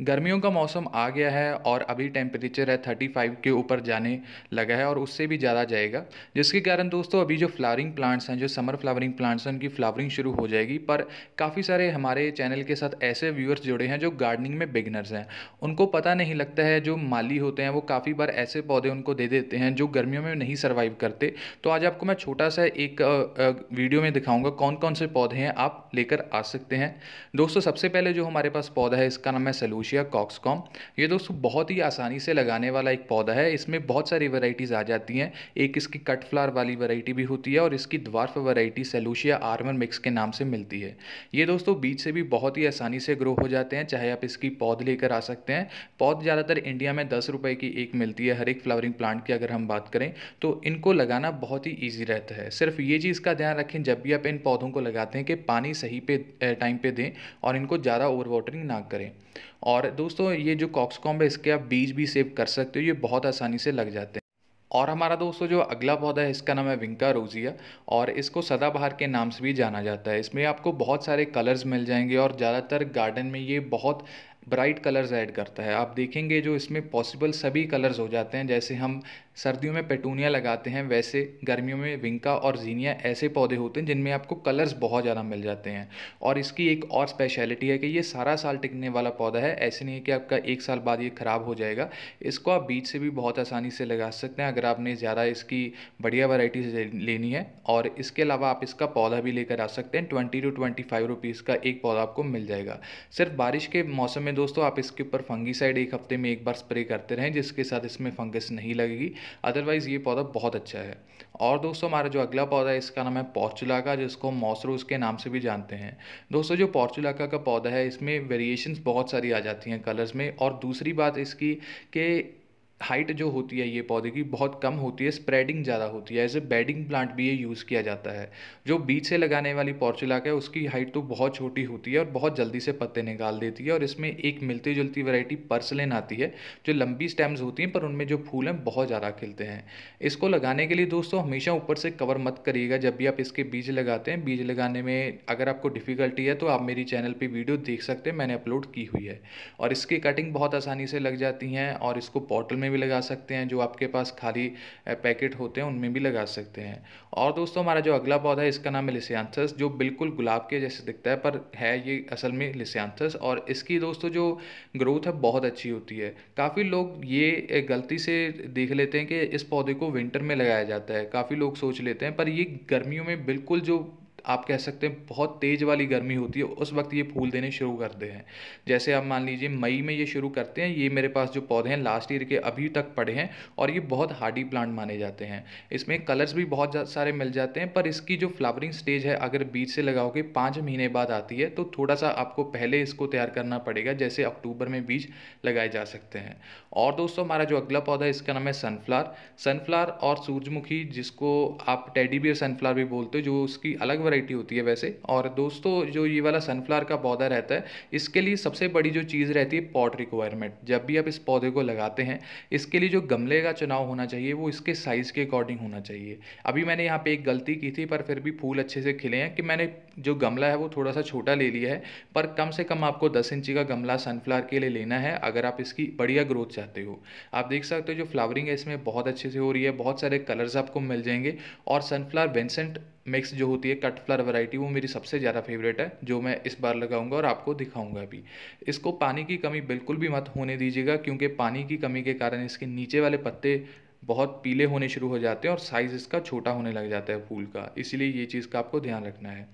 गर्मियों का मौसम आ गया है और अभी टेम्परेचर है थर्टी फाइव के ऊपर जाने लगा है और उससे भी ज़्यादा जाएगा जिसके कारण दोस्तों अभी जो फ्लावरिंग प्लांट्स हैं जो समर फ्लावरिंग प्लांट्स हैं उनकी फ्लावरिंग शुरू हो जाएगी पर काफ़ी सारे हमारे चैनल के साथ ऐसे व्यूअर्स जुड़े हैं जो गार्डनिंग में बिगनर्स हैं उनको पता नहीं लगता है जो माली होते हैं वो काफ़ी बार ऐसे पौधे उनको दे देते हैं जो गर्मियों में नहीं सर्वाइव करते तो आज आपको मैं छोटा सा एक वीडियो में दिखाऊँगा कौन कौन से पौधे हैं आप लेकर आ सकते हैं दोस्तों सबसे पहले जो हमारे पास पौधा है इसका नाम है सलूज बैम्बूशिया कॉक्सकॉम ये दोस्तों बहुत ही आसानी से लगाने वाला एक पौधा है इसमें बहुत सारी वैरायटीज़ आ जाती हैं एक इसकी कट फ्लार वाली वराइटी भी होती है और इसकी dwarf variety celosia armour mix के नाम से मिलती है ये दोस्तों बीच से भी बहुत ही आसानी से ग्रो हो जाते हैं चाहे आप इसकी पौध लेकर आ सकते हैं पौध ज़्यादातर इंडिया में दस रुपये की एक मिलती है हर एक फ्लावरिंग प्लांट की अगर हम बात करें तो इनको लगाना बहुत ही ईजी रहता है सिर्फ ये चीज़ का ध्यान रखें जब भी आप इन पौधों को लगाते हैं कि पानी सही पे टाइम पे दें और इनको ज़्यादा ओवर वाटरिंग ना करें और दोस्तों ये जो कॉक्सकॉम्ब है इसके आप बीज भी सेव कर सकते हो ये बहुत आसानी से लग जाते हैं और हमारा दोस्तों जो अगला पौधा है इसका नाम है विंका रोजिया और इसको सदाबहार के नाम से भी जाना जाता है इसमें आपको बहुत सारे कलर्स मिल जाएंगे और ज़्यादातर गार्डन में ये बहुत ब्राइट कलर्स ऐड करता है आप देखेंगे जो इसमें पॉसिबल सभी कलर्स हो जाते हैं जैसे हम सर्दियों में पेटूनिया लगाते हैं वैसे गर्मियों में विंका और जीनिया ऐसे पौधे होते हैं जिनमें आपको कलर्स बहुत ज़्यादा मिल जाते हैं और इसकी एक और स्पेशलिटी है कि ये सारा साल टिकने वाला पौधा है ऐसे नहीं है कि आपका एक साल बाद ये ख़राब हो जाएगा इसको आप बीच से भी बहुत आसानी से लगा सकते हैं अगर आपने ज़्यादा इसकी बढ़िया वैराइटी लेनी है और इसके अलावा आप इसका पौधा भी लेकर आ सकते हैं twenty two twenty five rupees का एक पौधा आपको मिल जाएगा सिर्फ बारिश के मौसम में दोस्तों आप इसके ऊपर फंगी साइड एक हफ्ते में एक बार स्प्रे करते रहें जिसके साथ इसमें फंगस नहीं लगेगी अदरवाइज़ ये पौधा बहुत अच्छा है और दोस्तों हमारा जो अगला पौधा है इसका नाम है पॉर्चुलाका जिसको मॉसरूस के नाम से भी जानते हैं दोस्तों जो पॉर्चुलाका का पौधा है इसमें वेरिएशंस बहुत सारी आ जाती हैं कलर्स में और दूसरी बात इसकी कि हाइट जो होती है ये पौधे की बहुत कम होती है स्प्रेडिंग ज़्यादा होती है एज ए बेडिंग प्लांट भी ये यूज़ किया जाता है जो बीज से लगाने वाली पॉर्चुलाक है उसकी हाइट तो बहुत छोटी होती है और बहुत जल्दी से पत्ते निकाल देती है और इसमें एक मिलती जुलती वैरायटी पर्सलिन आती है जो लंबी स्टेम्स होती हैं पर उनमें जो फूल हैं बहुत ज़्यादा खिलते हैं इसको लगाने के लिए दोस्तों हमेशा ऊपर से कवर मत करिएगा जब भी आप इसके बीज लगाते हैं बीज लगाने में अगर आपको डिफ़िकल्टी है तो आप मेरी चैनल पर वीडियो देख सकते हैं मैंने अपलोड की हुई है और इसकी कटिंग बहुत आसानी से लग जाती हैं और इसको पॉटल में भी लगा सकते हैं जो आपके पास खाली पैकेट होते हैं उनमें भी लगा सकते हैं और दोस्तों हमारा जो अगला पौधा है इसका नाम है लिसियांथस जो बिल्कुल गुलाब के जैसे दिखता है पर है ये असल में लिसियांथस और इसकी दोस्तों जो ग्रोथ है बहुत अच्छी होती है काफ़ी लोग ये गलती से देख लेते हैं कि इस पौधे को विंटर में लगाया जाता है काफ़ी लोग सोच लेते हैं पर ये गर्मियों में बिल्कुल जो आप कह सकते हैं बहुत तेज़ वाली गर्मी होती है उस वक्त ये फूल देने शुरू करते हैं जैसे आप मान लीजिए मई में ये शुरू करते हैं ये मेरे पास जो पौधे हैं लास्ट ईयर के अभी तक पड़े हैं और ये बहुत हार्डी प्लांट माने जाते हैं इसमें कलर्स भी बहुत सारे मिल जाते हैं पर इसकी जो फ्लावरिंग स्टेज है अगर बीज से लगाओगे पाँच महीने बाद आती है तो थोड़ा सा आपको पहले इसको तैयार करना पड़ेगा जैसे अक्टूबर में बीज लगाए जा सकते हैं और दोस्तों हमारा जो अगला पौधा है इसका नाम है सनफ्लावर सनफ्लावर और सूरजमुखी जिसको आप टेडी बियर सनफ्लावर भी बोलते हो जो उसकी अलग वैरायटी होती है वैसे और दोस्तों जो ये वाला सनफ्लावर का पौधा रहता है इसके लिए सबसे बड़ी जो चीज़ रहती है पॉट रिक्वायरमेंट जब भी आप इस पौधे को लगाते हैं इसके लिए जो गमले का चुनाव होना चाहिए वो इसके साइज़ के अकॉर्डिंग होना चाहिए अभी मैंने यहाँ पर एक गलती की थी पर फिर भी फूल अच्छे से खिले हैं कि मैंने जो गमला है वो थोड़ा सा छोटा ले लिया है पर कम से कम आपको दस इंची का गमला सनफ्लावर के लिए लेना है अगर आप इसकी बढ़िया ग्रोथ चाहते हो आप देख सकते हो जो फ्लावरिंग है इसमें बहुत अच्छे से हो रही है बहुत सारे कलर्स आपको मिल जाएंगे और सनफ्लावर वेंसेंट मिक्स जो होती है कट फ्लावर वैरायटी वो मेरी सबसे ज़्यादा फेवरेट है जो मैं इस बार लगाऊंगा और आपको दिखाऊंगा भी इसको पानी की कमी बिल्कुल भी मत होने दीजिएगा क्योंकि पानी की कमी के कारण इसके नीचे वाले पत्ते बहुत पीले होने शुरू हो जाते हैं और साइज़ इसका छोटा होने लग जाता है फूल का इसीलिए ये चीज़ का आपको ध्यान रखना है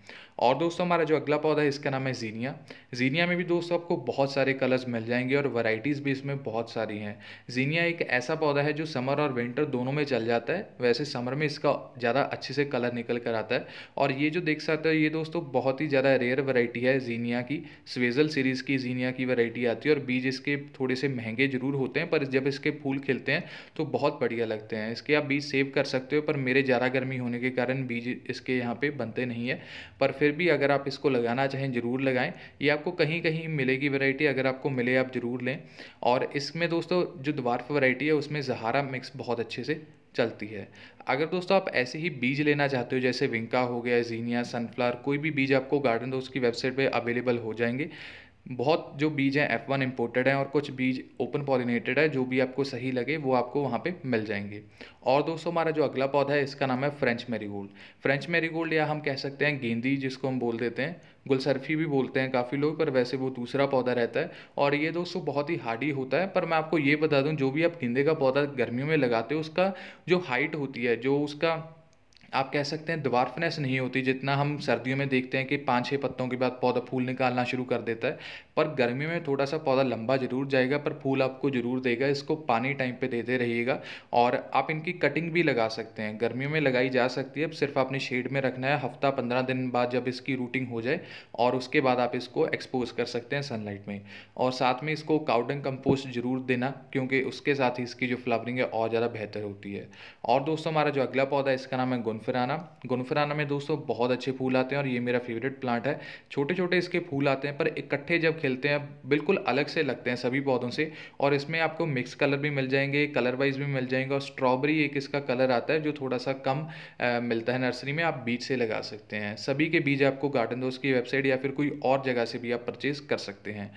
और दोस्तों हमारा जो अगला पौधा है इसका नाम है जीनिया जीनिया में भी दोस्तों आपको बहुत सारे कलर्स मिल जाएंगे और वैरायटीज़ भी इसमें बहुत सारी हैं जीनिया एक ऐसा पौधा है जो समर और विंटर दोनों में चल जाता है वैसे समर में इसका ज़्यादा अच्छे से कलर निकल कर आता है और ये जो देख सकते हो ये दोस्तों बहुत ही ज़्यादा रेयर वैरायटी है जीनिया की स्वेजल सीरीज़ की जीनिया की वैरायटी आती है और बीज इसके थोड़े से महंगे ज़रूर होते हैं पर जब इसके फूल खिलते हैं तो बहुत बढ़िया बढ़िया लगते हैं इसके आप बीज सेव कर सकते हो पर मेरे ज़्यादा गर्मी होने के कारण बीज इसके यहाँ पे बनते नहीं है पर फिर भी अगर आप इसको लगाना चाहें ज़रूर लगाएं ये आपको कहीं कहीं मिलेगी वैरायटी अगर आपको मिले आप ज़रूर लें और इसमें दोस्तों जो द्वार्फ वरायटी है उसमें जहारा मिक्स बहुत अच्छे से चलती है अगर दोस्तों आप ऐसे ही बीज लेना चाहते हो जैसे विंका हो गया जीनिया सनफ्लावर कोई भी बीज आपको गार्डन दोस्त की वेबसाइट पर अवेलेबल हो जाएंगे बहुत जो बीज हैं एफ वन इम्पोर्टेड हैं और कुछ बीज ओपन पॉलिनेटेड है जो भी आपको सही लगे वो आपको वहाँ पे मिल जाएंगे और दोस्तों हमारा जो अगला पौधा है इसका नाम है फ्रेंच मेरीगोल्ड फ्रेंच मेरीगोल्ड या हम कह सकते हैं गेंदी जिसको हम बोल देते हैं गुलसरफी भी बोलते हैं काफ़ी लोग पर वैसे वो दूसरा पौधा रहता है और ये दोस्तों बहुत ही हार्डी होता है पर मैं आपको ये बता दूँ जो भी आप गेंदे का पौधा गर्मियों में लगाते हो उसका जो हाइट होती है जो उसका आप कह सकते हैं दवारफनेस नहीं होती जितना हम सर्दियों में देखते हैं कि पाँच छः पत्तों के बाद पौधा फूल निकालना शुरू कर देता है पर गर्मी में थोड़ा सा पौधा लंबा जरूर जाएगा पर फूल आपको ज़रूर देगा इसको पानी टाइम पे देते रहिएगा और आप इनकी कटिंग भी लगा सकते हैं गर्मियों में लगाई जा सकती है अब सिर्फ आपने शेड में रखना है हफ्ता पंद्रह दिन बाद जब इसकी रूटिंग हो जाए और उसके बाद आप इसको एक्सपोज कर सकते हैं सनलाइट में और साथ में इसको काउडन कंपोस्ट जरूर देना क्योंकि उसके साथ ही इसकी जो फ्लावरिंग है और ज़्यादा बेहतर होती है और दोस्तों हमारा जो अगला पौधा है इसका नाम है गुन गुनफराना गुनफराना में दोस्तों बहुत अच्छे फूल आते हैं और ये मेरा फेवरेट प्लांट है छोटे छोटे इसके फूल आते हैं पर इकट्ठे जब खिलते हैं बिल्कुल अलग से लगते हैं सभी पौधों से और इसमें आपको मिक्स कलर भी मिल जाएंगे कलर वाइज भी मिल जाएंगे और स्ट्रॉबेरी एक इसका कलर आता है जो थोड़ा सा कम मिलता है नर्सरी में आप बीज से लगा सकते हैं सभी के बीज आपको गार्डन दोस्त की वेबसाइट या फिर कोई और जगह से भी आप परचेज़ कर सकते हैं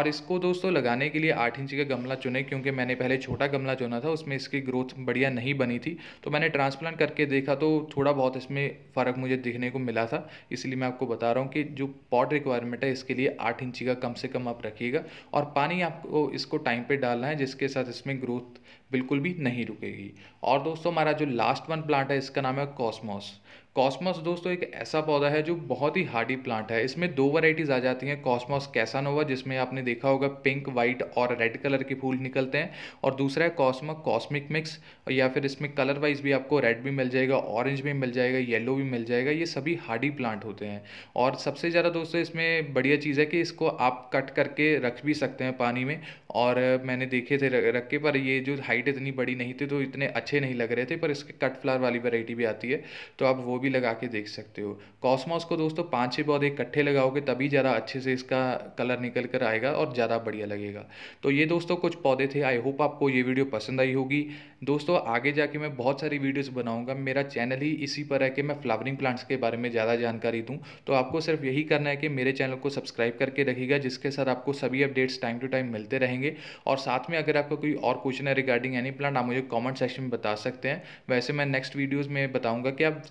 और इसको दोस्तों लगाने के लिए आठ इंच का गमला चुने क्योंकि मैंने पहले छोटा गमला चुना था उसमें इसकी ग्रोथ बढ़िया नहीं बनी थी तो मैंने ट्रांसप्लांट करके देखा तो थोड़ा बहुत इसमें फ़र्क मुझे दिखने को मिला था इसलिए मैं आपको बता रहा हूँ कि जो पॉट रिक्वायरमेंट है इसके लिए आठ इंची का कम से कम आप रखिएगा और पानी आपको इसको टाइम पर डालना है जिसके साथ इसमें ग्रोथ बिल्कुल भी नहीं रुकेगी और दोस्तों हमारा जो लास्ट वन प्लांट है इसका नाम है कॉस्मोस कॉस्मोस दोस्तों एक ऐसा पौधा है जो बहुत ही हार्डी प्लांट है इसमें दो वैरायटीज़ आ जाती हैं कॉस्मोस कैसानोवा जिसमें आपने देखा होगा पिंक वाइट और रेड कलर के फूल निकलते हैं और दूसरा है कॉस्मो कॉस्मिक मिक्स या फिर इसमें कलर वाइज भी आपको रेड भी मिल जाएगा ऑरेंज भी मिल जाएगा येलो भी मिल जाएगा ये सभी हार्डी प्लांट होते हैं और सबसे ज़्यादा दोस्तों इसमें बढ़िया चीज़ है कि इसको आप कट करके रख भी सकते हैं पानी में और मैंने देखे थे रख के पर ये जो हाइट साइड इतनी बड़ी नहीं थी तो इतने अच्छे नहीं लग रहे थे पर इसके कट फ्लावर वाली वेराइटी भी आती है तो आप वो भी लगा के देख सकते हो कॉस्मॉस को दोस्तों पाँच छः पौधे इकट्ठे लगाओगे तभी ज़्यादा अच्छे से इसका कलर निकल कर आएगा और ज़्यादा बढ़िया लगेगा तो ये दोस्तों कुछ पौधे थे आई होप आपको ये वीडियो पसंद आई होगी दोस्तों आगे जाके मैं बहुत सारी वीडियोज़ बनाऊँगा मेरा चैनल ही इसी पर है कि मैं फ्लावरिंग प्लांट्स के बारे में ज़्यादा जानकारी दूँ तो आपको सिर्फ यही करना है कि मेरे चैनल को सब्सक्राइब करके रखिएगा जिसके साथ आपको सभी अपडेट्स टाइम टू टाइम मिलते रहेंगे और साथ में अगर आपका कोई और क्वेश्चन है रिगार्डिंग रिगार्डिंग एनी प्लांट आप मुझे कमेंट सेक्शन में बता सकते हैं वैसे मैं नेक्स्ट वीडियोस में बताऊंगा कि आप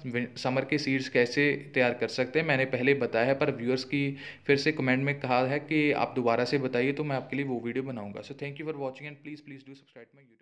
समर के सीड्स कैसे तैयार कर सकते हैं मैंने पहले बताया है पर व्यूअर्स की फिर से कमेंट में कहा है कि आप दोबारा से बताइए तो मैं आपके लिए वो वीडियो बनाऊंगा so thank you for watching and please please do subscribe my